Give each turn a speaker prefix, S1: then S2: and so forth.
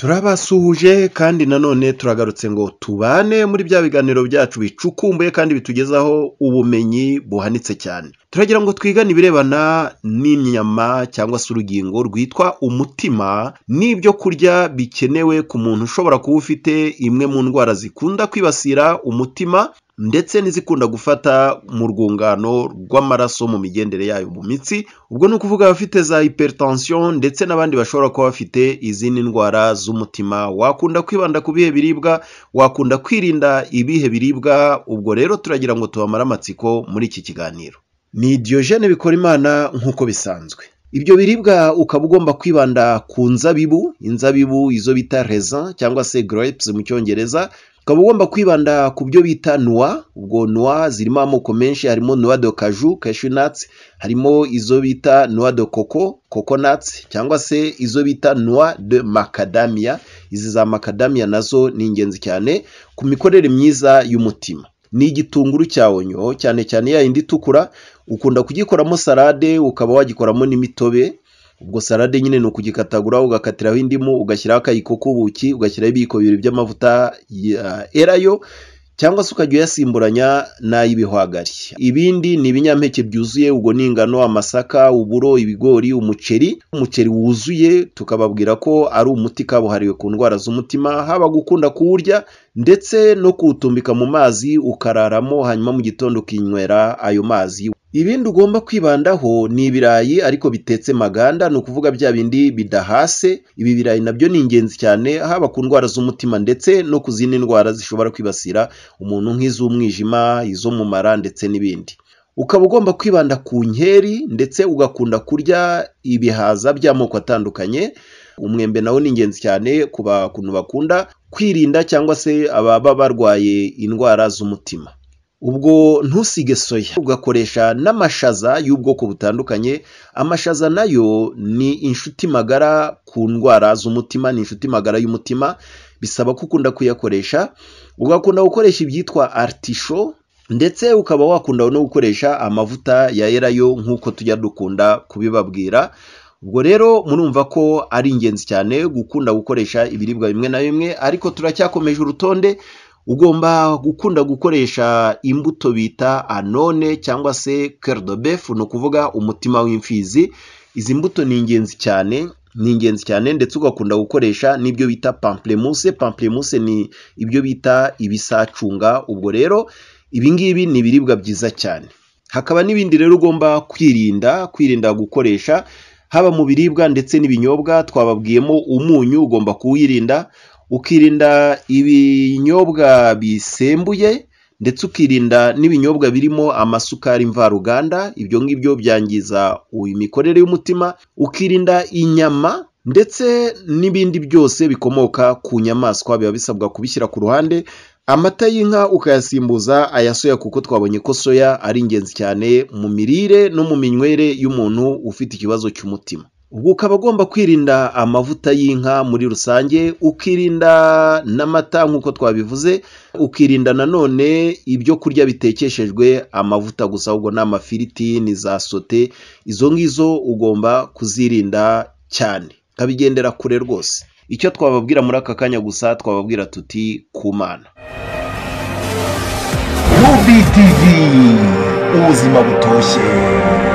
S1: turabasuhuje kandi nanone turagarutse ngo tubane muri bya biganiro byacu bicukumbuye kandi bitugezaho ubumenyi buhanitse cyane turagira ngo twigane ibirebana n'inyama cyangwa se urugingo rwitwa umutima n'ibyo kurya bikenewe ku muntu ushobora kuba ufite imwe mu ndwara zikunda kwibasira umutima ndetse n'izikunda gufata mu rwungano rw'amaraso mu migendere yayo mu mitsi ubwo ni ukuvuga abafite za hypertension ndetse n'abandi bashobora kuba bafite izindi ndwara z'umutima wakunda kwibanda ku bihe biribwa wakunda kwirinda ibihe biribwa ubwo rero turagira ngo tubamare amatsiko muri iki kiganiro ni Diogene bikora imana nk'uko bisanzwe ibyo biribwa ukaba ugomba kwibanda ku nzabibu inzabibu izo bita reza cyangwa se grapes mu cyongereza ukaba ugomba kwibanda ku byo bita nuwa ubwo nuwa zirimo amoko menshi harimo nuwa do kaju cashewnutsi harimo izo bita nuwa do koko kokonatsi cyangwa se izo bita nuwa de makadamiya izi za makadamiya nazo ni ingenzi cyane ku mikorere myiza y'umutima ni igitunguru cya onyo cyane cyane ya yindi itukura ukunda kugikoramo salade ukaba wagikoramo n'imitobe ubwo salade nyine ni ukugikatagura ugakatiraho indimu ugashyiraho akayiko k'ubuki ugashyiraho ibiyiko bibiri by'amavuta erayo cyangwa se ukajya uyasimburanya n'ay'ibihwagari ibindi ni ibinyampeke byuzuye ubwo ni ingano amasaka uburo ibigori umuceri umuceri wuzuye tukababwira ko ari umuti kabuhariwe ku ndwara z'umutima haba gukunda kuwurya ndetse no kuwutumbika mu mazi ukararamo hanyuma mu gitondo ukinywera ayo mazi Ibindi ugomba kwibandaho ni ibirayi ariko bitetse maganda, ni ukuvuga bya bindi bidahase, ibi birayi nabyo ni ingenzi cyane haba ku ndwara z'umutima ndetse no ku zindi ndwara zishobora kwibasira umuntu nk'iz'umwijima, izo mu mara ndetse n'ibindi. Ukaba ugomba kwibanda ku nkeri ndetse ugakunda kurya ibihaza by'amoko atandukanye, umwembe nawo ni ingenzi cyane ku bantu bakunda kwirinda cyangwa se ababa barwaye indwara z'umutima. ubwo ntusige soya ugakoresha n'amashaza y'ubwoko butandukanye amashaza nayo ni inshuti magara ku ndwara z'umutima ni inshuti magara y'umutima bisaba ko ukunda kuyakoresha ugakunda gukoresha ibyitwa aritisho ndetse ukaba wakunda no gukoresha amavuta ya erayo nk'uko tujya dukunda kubibabwira ubwo rero murumva ko ari ingenzi cyane gukunda gukoresha ibiribwa bimwe na bimwe ariko turacyakomeje urutonde ugomba gukunda gukoresha imbuto bita anone cyangwa se keridobefu ni ukuvuga umutima w'imfizi izi mbuto ni ingenzi cyane ni ingenzi cyane ndetse ugakunda gukoresha n'ibyo bita pamplemuse pamplemuse ni ibyo bita ibisacunga ubwo rero ibi ngibi ni ibiribwa byiza cyane hakaba n'ibindi rero ugomba kwirinda kwirinda gukoresha haba mu biribwa ndetse n'ibinyobwa twababwiyemo umunyu ugomba kuwirinda ukirinda ibinyobwa bisembuye ndetse ukirinda n'ibinyobwa birimo amasukari mvaruganda ibyo ngibyo byangiza imikorere y'umutima, ukirinda inyama ndetse n'ibindi byose bikomoka ku nyamaswa biba bisabwa kubishyira ku ruhande, amata y'inka ukayasimbuza aya soya kuko twabonye ko soya ari ingenzi cyane mu mirire no mu minywere y'umuntu ufite ikibazo cy'umutima. ubwo ukaba ugomba kwirinda amavuta y'inka muri rusange ukirinda n'amata nk'uko twabivuze ukirinda nanone ibyo kurya bitekeshejwe amavuta gusa ahubwo n'amafiriti ni za sote izo ngizo ugomba kuzirinda cyane ukabigendera kure rwose icyo twababwira muri aka kanya gusa twababwira tuti ku mana ubuzima butoshye